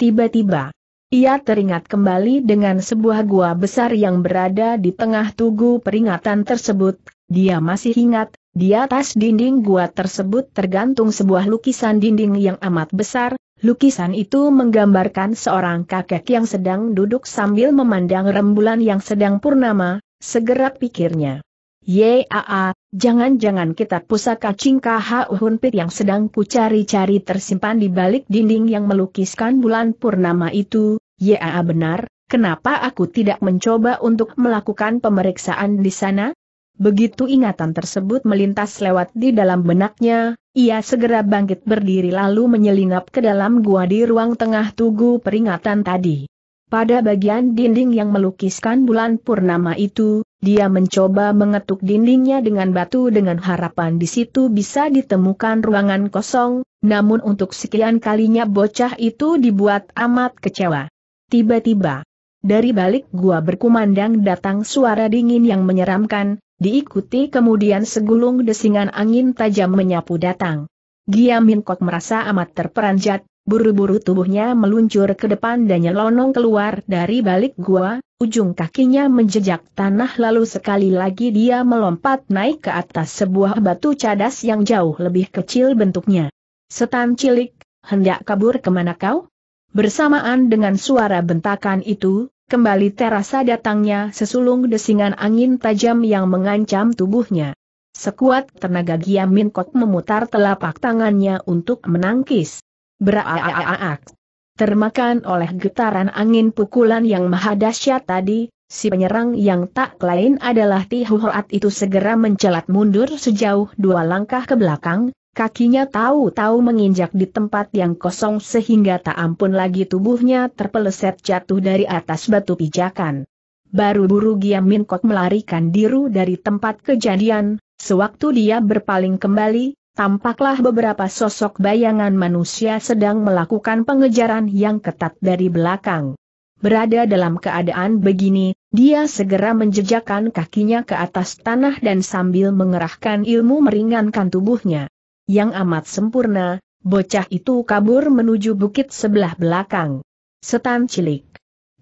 Tiba-tiba, ia teringat kembali dengan sebuah gua besar yang berada di tengah tugu peringatan tersebut. Dia masih ingat, di atas dinding gua tersebut tergantung sebuah lukisan dinding yang amat besar, Lukisan itu menggambarkan seorang kakek yang sedang duduk sambil memandang rembulan yang sedang purnama, segera pikirnya. Yaa, jangan-jangan kita pusaka Cingkaha Hunpit yang sedang kucari-cari tersimpan di balik dinding yang melukiskan bulan purnama itu, Yaa benar, kenapa aku tidak mencoba untuk melakukan pemeriksaan di sana? Begitu ingatan tersebut melintas lewat di dalam benaknya, ia segera bangkit berdiri lalu menyelinap ke dalam gua di ruang tengah tugu peringatan tadi. Pada bagian dinding yang melukiskan bulan purnama itu, dia mencoba mengetuk dindingnya dengan batu dengan harapan di situ bisa ditemukan ruangan kosong, namun untuk sekian kalinya bocah itu dibuat amat kecewa. Tiba-tiba, dari balik gua berkumandang datang suara dingin yang menyeramkan, Diikuti kemudian segulung desingan angin tajam menyapu datang. Giamin Kok merasa amat terperanjat, buru-buru tubuhnya meluncur ke depan dan nyelonong keluar dari balik gua, ujung kakinya menjejak tanah lalu sekali lagi dia melompat naik ke atas sebuah batu cadas yang jauh lebih kecil bentuknya. Setan cilik, hendak kabur kemana kau? Bersamaan dengan suara bentakan itu, kembali terasa datangnya sesulung desingan angin tajam yang mengancam tubuhnya. Sekuat tenaga Min Kot memutar telapak tangannya untuk menangkis. Beraaaaak. Termakan oleh getaran angin pukulan yang maha dahsyat tadi, si penyerang yang tak lain adalah Tihuhoat itu segera mencelat mundur sejauh dua langkah ke belakang, Kakinya tahu-tahu menginjak di tempat yang kosong sehingga tak ampun lagi tubuhnya terpeleset jatuh dari atas batu pijakan. Baru buru Giam Min Kok melarikan diru dari tempat kejadian, sewaktu dia berpaling kembali, tampaklah beberapa sosok bayangan manusia sedang melakukan pengejaran yang ketat dari belakang. Berada dalam keadaan begini, dia segera menjejakkan kakinya ke atas tanah dan sambil mengerahkan ilmu meringankan tubuhnya yang amat sempurna, bocah itu kabur menuju bukit sebelah belakang. Setan cilik.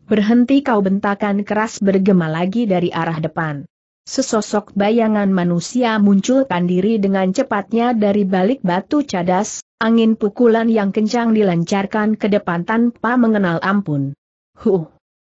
Berhenti kau bentakan keras bergema lagi dari arah depan. Sesosok bayangan manusia munculkan diri dengan cepatnya dari balik batu cadas, angin pukulan yang kencang dilancarkan ke depan tanpa mengenal ampun. Huh!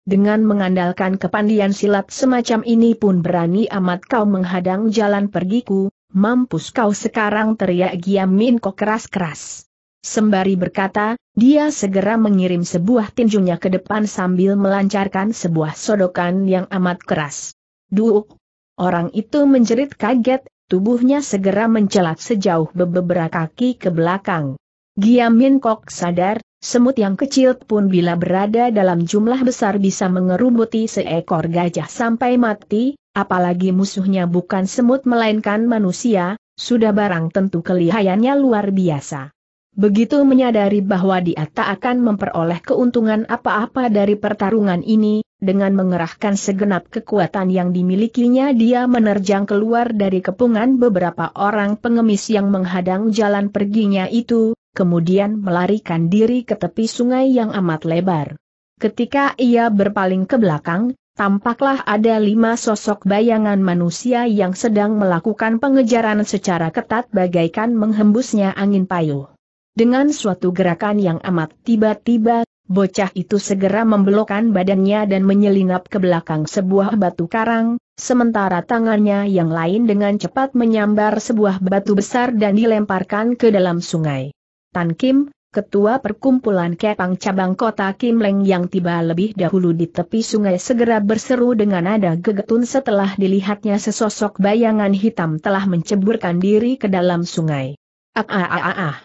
Dengan mengandalkan kepandian silat semacam ini pun berani amat kau menghadang jalan pergiku, mampus kau sekarang teriak Giam Min keras-keras. Sembari berkata, dia segera mengirim sebuah tinjunya ke depan sambil melancarkan sebuah sodokan yang amat keras. Duk! Orang itu menjerit kaget, tubuhnya segera mencelat sejauh beberapa kaki ke belakang. Giamin Kok sadar, semut yang kecil pun bila berada dalam jumlah besar bisa mengerubuti seekor gajah sampai mati, apalagi musuhnya bukan semut melainkan manusia, sudah barang tentu kelihayannya luar biasa. Begitu menyadari bahwa dia tak akan memperoleh keuntungan apa-apa dari pertarungan ini, dengan mengerahkan segenap kekuatan yang dimilikinya dia menerjang keluar dari kepungan beberapa orang pengemis yang menghadang jalan perginya itu, kemudian melarikan diri ke tepi sungai yang amat lebar. Ketika ia berpaling ke belakang, tampaklah ada lima sosok bayangan manusia yang sedang melakukan pengejaran secara ketat bagaikan menghembusnya angin payuh. Dengan suatu gerakan yang amat tiba-tiba, bocah itu segera membelokkan badannya dan menyelinap ke belakang sebuah batu karang, sementara tangannya yang lain dengan cepat menyambar sebuah batu besar dan dilemparkan ke dalam sungai. Tan Kim, ketua perkumpulan Kepang cabang kota Kim Leng yang tiba lebih dahulu di tepi sungai segera berseru dengan nada gegetun setelah dilihatnya sesosok bayangan hitam telah menceburkan diri ke dalam sungai. Ah ah ah ah ah.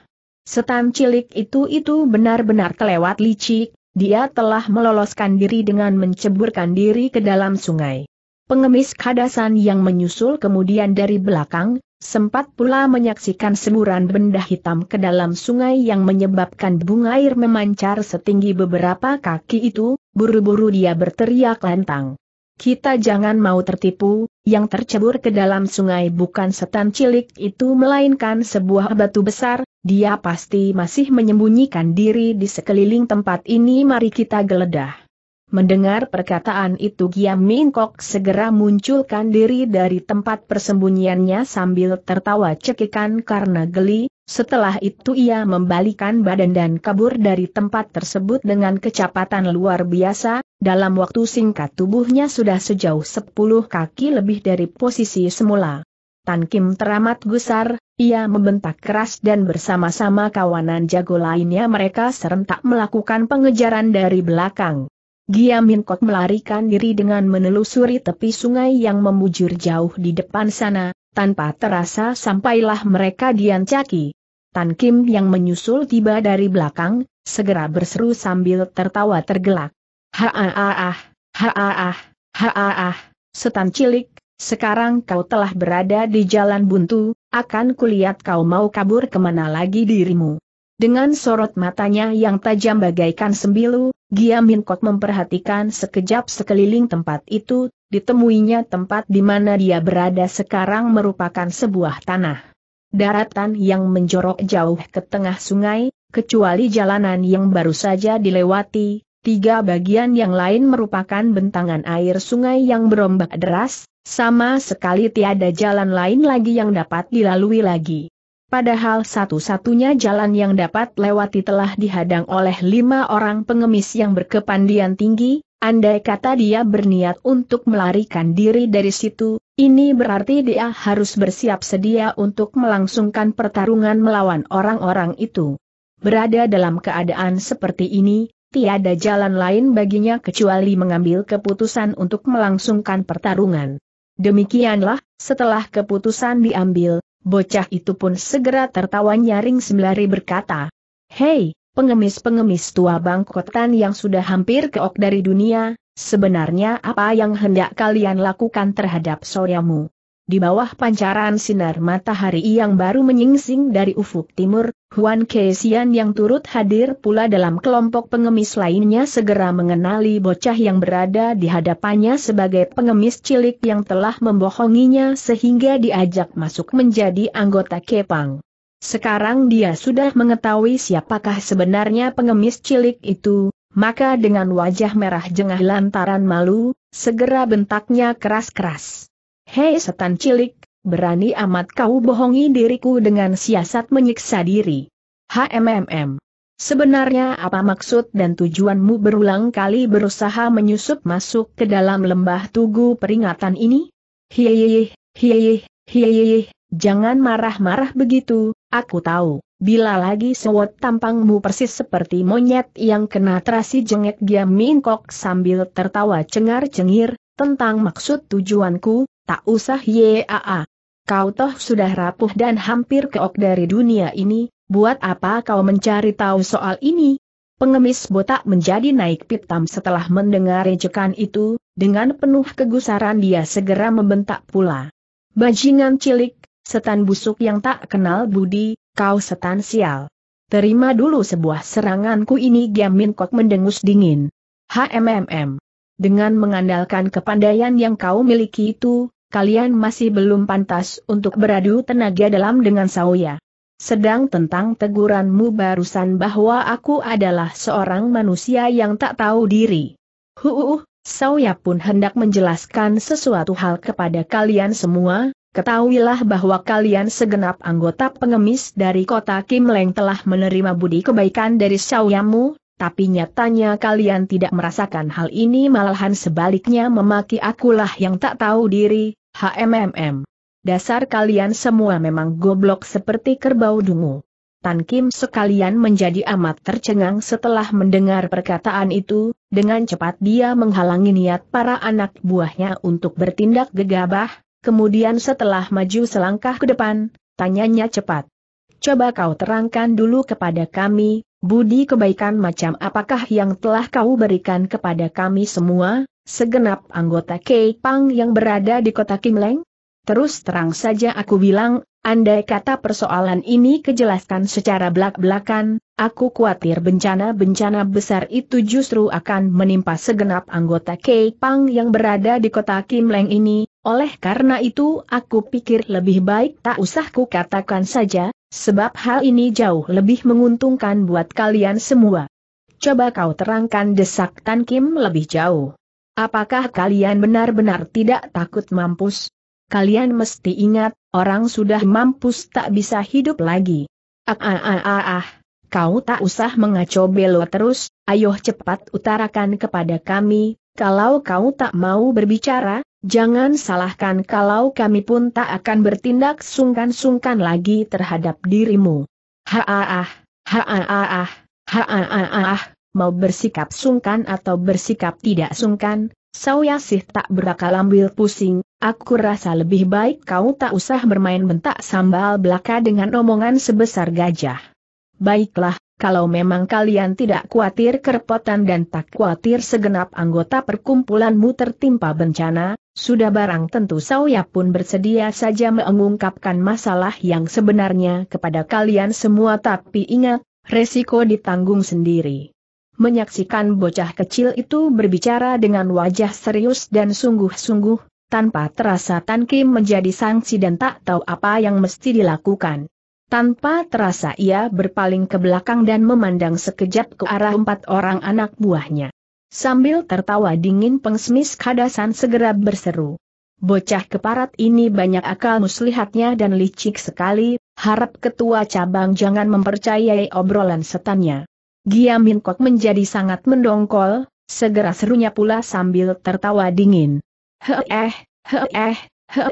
Setan cilik itu-itu benar-benar kelewat licik, dia telah meloloskan diri dengan menceburkan diri ke dalam sungai. Pengemis kadasan yang menyusul kemudian dari belakang, Sempat pula menyaksikan semburan benda hitam ke dalam sungai yang menyebabkan bunga air memancar setinggi beberapa kaki itu, buru-buru dia berteriak lantang. Kita jangan mau tertipu, yang tercebur ke dalam sungai bukan setan cilik itu melainkan sebuah batu besar, dia pasti masih menyembunyikan diri di sekeliling tempat ini mari kita geledah. Mendengar perkataan itu Giam Min segera munculkan diri dari tempat persembunyiannya sambil tertawa cekikan karena geli, setelah itu ia membalikan badan dan kabur dari tempat tersebut dengan kecepatan luar biasa, dalam waktu singkat tubuhnya sudah sejauh 10 kaki lebih dari posisi semula. Tan Kim teramat gusar, ia membentak keras dan bersama-sama kawanan jago lainnya mereka serentak melakukan pengejaran dari belakang. Giamin Kot melarikan diri dengan menelusuri tepi sungai yang membujur jauh di depan sana, tanpa terasa sampailah mereka diancaki. Tan Kim yang menyusul tiba dari belakang, segera berseru sambil tertawa tergelak. Haaah, haaah, haaah, setan cilik, sekarang kau telah berada di jalan buntu, akan kulihat kau mau kabur kemana lagi dirimu. Dengan sorot matanya yang tajam bagaikan sembilu, Giamin Kok memperhatikan sekejap sekeliling tempat itu, ditemuinya tempat di mana dia berada sekarang merupakan sebuah tanah. Daratan yang menjorok jauh ke tengah sungai, kecuali jalanan yang baru saja dilewati, tiga bagian yang lain merupakan bentangan air sungai yang berombak deras, sama sekali tiada jalan lain lagi yang dapat dilalui lagi. Padahal satu-satunya jalan yang dapat lewati telah dihadang oleh lima orang pengemis yang berkepandian tinggi, andai kata dia berniat untuk melarikan diri dari situ, ini berarti dia harus bersiap sedia untuk melangsungkan pertarungan melawan orang-orang itu. Berada dalam keadaan seperti ini, tiada jalan lain baginya kecuali mengambil keputusan untuk melangsungkan pertarungan. Demikianlah, setelah keputusan diambil, Bocah itu pun segera tertawa nyaring sembari berkata, Hei, pengemis-pengemis tua bangkotan yang sudah hampir keok dari dunia, sebenarnya apa yang hendak kalian lakukan terhadap soyamu? Di bawah pancaran sinar matahari yang baru menyingsing dari ufuk timur, Huan Kesian yang turut hadir pula dalam kelompok pengemis lainnya segera mengenali bocah yang berada di hadapannya sebagai pengemis cilik yang telah membohonginya sehingga diajak masuk menjadi anggota Kepang. Sekarang dia sudah mengetahui siapakah sebenarnya pengemis cilik itu, maka dengan wajah merah jengah lantaran malu, segera bentaknya keras-keras. Hei setan cilik, berani amat kau bohongi diriku dengan siasat menyiksa diri. HMMM. Sebenarnya apa maksud dan tujuanmu berulang kali berusaha menyusup masuk ke dalam lembah tugu peringatan ini? Hiyeyeh, hiyeyeh, hiyeyeh, jangan marah-marah begitu, aku tahu. Bila lagi sewot tampangmu persis seperti monyet yang kena terasi jengek dia minkok sambil tertawa cengar-cengir, tentang maksud tujuanku, Tak usah yaa. Kau toh sudah rapuh dan hampir keok dari dunia ini, buat apa kau mencari tahu soal ini? Pengemis botak menjadi naik pitam setelah mendengar rejekan itu, dengan penuh kegusaran dia segera membentak pula. Bajingan cilik, setan busuk yang tak kenal budi, kau setan sial. Terima dulu sebuah seranganku ini Giamin Kok mendengus dingin. HMMM. Dengan mengandalkan kepandaian yang kau miliki itu, kalian masih belum pantas untuk beradu tenaga dalam dengan Saoya. Sedang tentang teguranmu barusan bahwa aku adalah seorang manusia yang tak tahu diri. Huuuh, Sauya pun hendak menjelaskan sesuatu hal kepada kalian semua, ketahuilah bahwa kalian segenap anggota pengemis dari kota Kim Leng telah menerima budi kebaikan dari Sauyamu, tapi nyatanya kalian tidak merasakan hal ini malahan sebaliknya memaki akulah yang tak tahu diri, HMMM. Dasar kalian semua memang goblok seperti kerbau dungu. Tan Kim sekalian menjadi amat tercengang setelah mendengar perkataan itu, dengan cepat dia menghalangi niat para anak buahnya untuk bertindak gegabah, kemudian setelah maju selangkah ke depan, tanyanya cepat. Coba kau terangkan dulu kepada kami, budi kebaikan macam apakah yang telah kau berikan kepada kami semua, segenap anggota Pang yang berada di kota Kimleng? Terus terang saja aku bilang, andai kata persoalan ini kejelaskan secara belak-belakan, aku khawatir bencana-bencana besar itu justru akan menimpa segenap anggota Pang yang berada di kota Kimleng ini, oleh karena itu aku pikir lebih baik tak usah ku katakan saja, sebab hal ini jauh lebih menguntungkan buat kalian semua. Coba kau terangkan desak Tan Kim lebih jauh. Apakah kalian benar-benar tidak takut mampus? Kalian mesti ingat, orang sudah mampus tak bisa hidup lagi. Ah ah ah ah ah, kau tak usah mengacau belo terus, ayo cepat utarakan kepada kami, kalau kau tak mau berbicara, jangan salahkan kalau kami pun tak akan bertindak sungkan-sungkan lagi terhadap dirimu. Ha ah ah, ha ah ah ah, ha ah ah ah. ah mau bersikap sungkan atau bersikap tidak sungkan, Saya sih tak berakal ambil pusing, aku rasa lebih baik kau tak usah bermain bentak sambal belaka dengan omongan sebesar gajah. Baiklah, kalau memang kalian tidak khawatir kerepotan dan tak khawatir segenap anggota perkumpulanmu tertimpa bencana, sudah barang tentu Sauya pun bersedia saja mengungkapkan masalah yang sebenarnya kepada kalian semua tapi ingat, resiko ditanggung sendiri menyaksikan bocah kecil itu berbicara dengan wajah serius dan sungguh-sungguh, tanpa terasa Tan Kim menjadi sangsi dan tak tahu apa yang mesti dilakukan. Tanpa terasa ia berpaling ke belakang dan memandang sekejap ke arah empat orang anak buahnya. Sambil tertawa dingin pengsmis kadasan segera berseru. Bocah keparat ini banyak akal muslihatnya dan licik sekali, harap ketua cabang jangan mempercayai obrolan setannya. Giam Min Kok menjadi sangat mendongkol, segera serunya pula sambil tertawa dingin. He eh, he eh,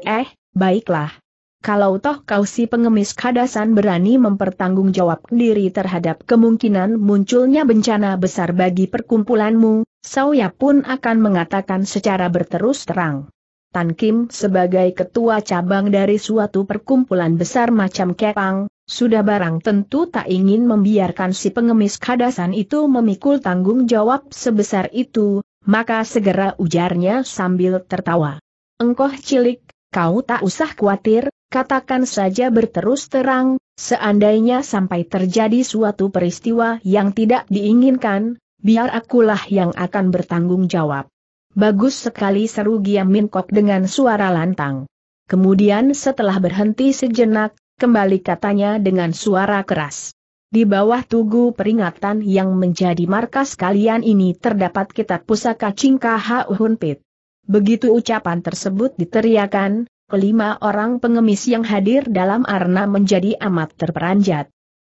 eh, baiklah. Kalau toh kau si pengemis kadasan berani mempertanggungjawab diri terhadap kemungkinan munculnya bencana besar bagi perkumpulanmu, Sauya pun akan mengatakan secara berterus terang. Tan Kim sebagai ketua cabang dari suatu perkumpulan besar macam Kepang, sudah barang tentu tak ingin membiarkan si pengemis kadasan itu memikul tanggung jawab sebesar itu, maka segera ujarnya sambil tertawa. Engkoh cilik, kau tak usah khawatir, katakan saja berterus terang, seandainya sampai terjadi suatu peristiwa yang tidak diinginkan, biar akulah yang akan bertanggung jawab. Bagus sekali seru Giam Min dengan suara lantang. Kemudian setelah berhenti sejenak, kembali katanya dengan suara keras. Di bawah tugu peringatan yang menjadi markas kalian ini terdapat kitab pusaka Cingkaha Uhunpit. Begitu ucapan tersebut diteriakan, kelima orang pengemis yang hadir dalam arena menjadi amat terperanjat.